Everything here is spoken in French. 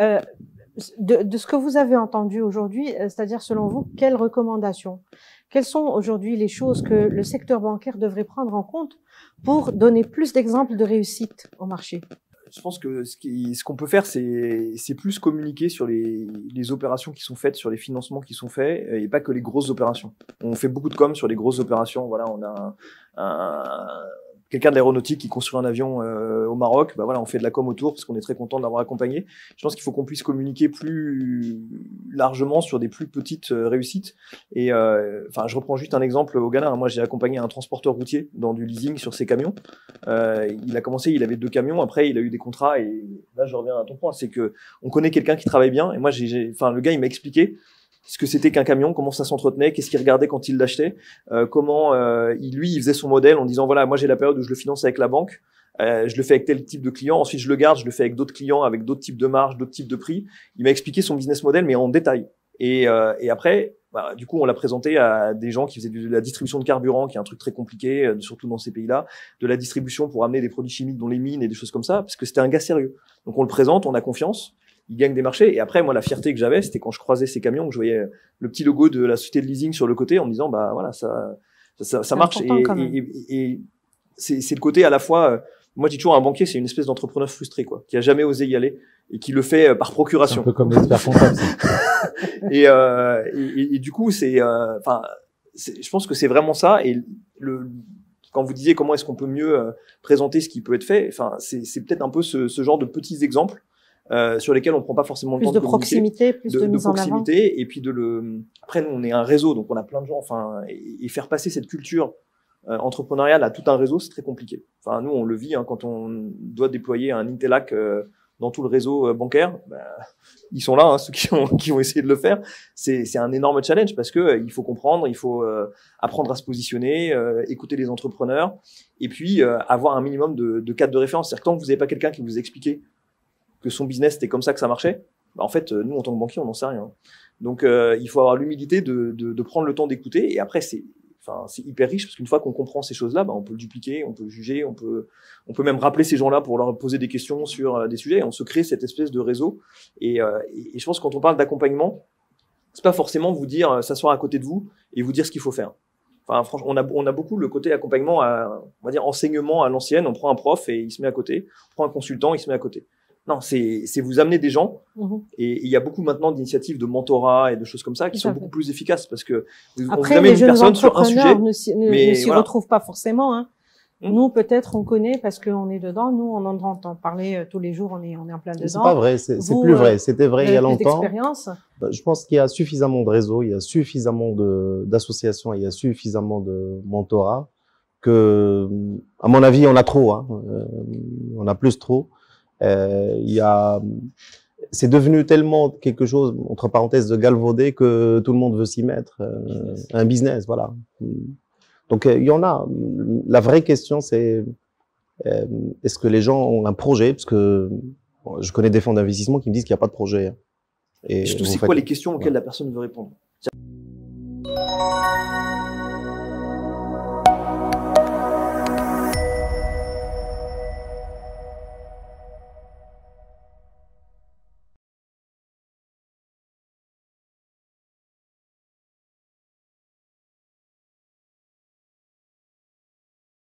Euh, de, ce que vous avez entendu aujourd'hui, euh, c'est-à-dire selon vous, quelles recommandations Quelles sont aujourd'hui les choses que le secteur bancaire devrait prendre en compte pour donner plus d'exemples de réussite au marché je pense que ce qu'on peut faire, c'est plus communiquer sur les, opérations qui sont faites, sur les financements qui sont faits, euh, et pas que les grosses opérations. On fait beaucoup de com sur les grosses opérations. Voilà, on a un quelqu'un de l'aéronautique qui construit un avion euh, au Maroc, bah voilà, on fait de la com autour parce qu'on est très content de l'avoir accompagné. Je pense qu'il faut qu'on puisse communiquer plus largement sur des plus petites euh, réussites. Et euh, enfin, je reprends juste un exemple au Ghana. Moi, j'ai accompagné un transporteur routier dans du leasing sur ses camions. il a commencé, il avait deux camions. Après, il a eu des contrats. Et là, je reviens à ton point, c'est que on connaît quelqu'un qui travaille bien. Et moi, j'ai, enfin, le gars, il m'a expliqué ce que c'était qu'un camion, comment ça s'entretenait, qu'est-ce qu'il regardait quand il l'achetait, euh, comment euh, il, lui il faisait son modèle en disant voilà moi j'ai la période où je le finance avec la banque, euh, je le fais avec tel type de client, ensuite je le garde, je le fais avec d'autres clients, avec d'autres types de marges, d'autres types de prix. Il m'a expliqué son business model mais en détail. Et, et après, bah, du coup, on l'a présenté à des gens qui faisaient de la distribution de carburant, qui est un truc très compliqué, surtout dans ces pays-là, de la distribution pour amener des produits chimiques dans les mines et des choses comme ça, parce que c'était un gars sérieux. Donc on le présente, on a confiance, ils gagnent des marchés. Et après, moi, la fierté que j'avais, c'était quand je croisais ces camions, que je voyais le petit logo de la société de leasing sur le côté en me disant, bah voilà, ça, ça, ça marche. Et, c'est le côté à la fois, euh, moi, je dis toujours, un banquier, c'est une espèce d'entrepreneur frustré, quoi, qui a jamais osé y aller et qui le fait euh, par procuration. Un peu comme l'expert comptable. et, euh, et, du coup, c'est, euh, enfin, je pense que c'est vraiment ça. Et le, quand vous disiez comment est-ce qu'on peut mieux présenter ce qui peut être fait, enfin, c'est peut-être un peu ce, ce genre de petits exemples euh, sur lesquels on prend pas forcément le plus temps de, de proximité, plus de, proximité, et puis de le. Après, nous, on est un réseau, donc on a plein de gens. Enfin, et, faire passer cette culture euh, entrepreneuriale à tout un réseau, c'est très compliqué. Enfin, nous, on le vit hein, quand on doit déployer un Intelac euh, dans tout le réseau bancaire. Bah, ils sont là, hein, ceux qui ont, qui essayé de le faire. C'est un énorme challenge parce que il faut comprendre, il faut apprendre à se positionner, écouter les entrepreneurs, et puis avoir un minimum de, de cadre de référence. C'est-à-dire que tant que vous n'avez pas quelqu'un qui vous explique que son business c'était comme ça que ça marchait, bah, en fait, euh, nous en tant que banquier, on n'en sait rien. Donc, euh, il faut avoir l'humilité de, de, de, prendre le temps d'écouter. Et après, c'est enfin, c'est hyper riche parce qu'une fois qu'on comprend ces choses-là, bah, on peut le dupliquer, on peut juger, on peut, on peut même rappeler ces gens-là pour leur poser des questions sur euh, des sujets. Et on se crée cette espèce de réseau. Et, et, je pense que quand on parle d'accompagnement, c'est pas forcément vous dire s'asseoir à côté de vous et vous dire ce qu'il faut faire. Enfin, franchement, on a, on a beaucoup le côté accompagnement, à, on va dire enseignement à l'ancienne. On prend un prof et il se met à côté. On prend un consultant, il se met à côté. Non, c'est vous amener des gens. Mmh. Et il y a beaucoup maintenant d'initiatives de mentorat et de choses comme ça qui sont beaucoup plus efficaces parce que vous amène une personne sur un sujet. ne s'y retrouve pas forcément. Hein. Mmh. Nous, peut-être, on connaît parce qu'on est dedans. Nous, on en entend parler euh, tous les jours. On est, on est en plein dedans. C'est pas vrai. C'est plus euh, vrai. C'était vrai il y a longtemps. Bah, je pense qu'il y a suffisamment de réseaux, il y a suffisamment d'associations, il y a suffisamment de mentorat que, à mon avis, on a trop. Hein. Euh, on a plus trop. Euh, il y a c'est devenu tellement quelque chose, entre parenthèses, de galvaudé que tout le monde veut s'y mettre. Euh, un business, voilà. Donc euh, il y en a. La vraie question, c'est est-ce que les gens ont un projet Parce que je connais des fonds d'investissement qui me disent qu'il n'y a pas de projet. Hein. Et Surtout, c'est quoi les questions auxquelles la personne veut répondre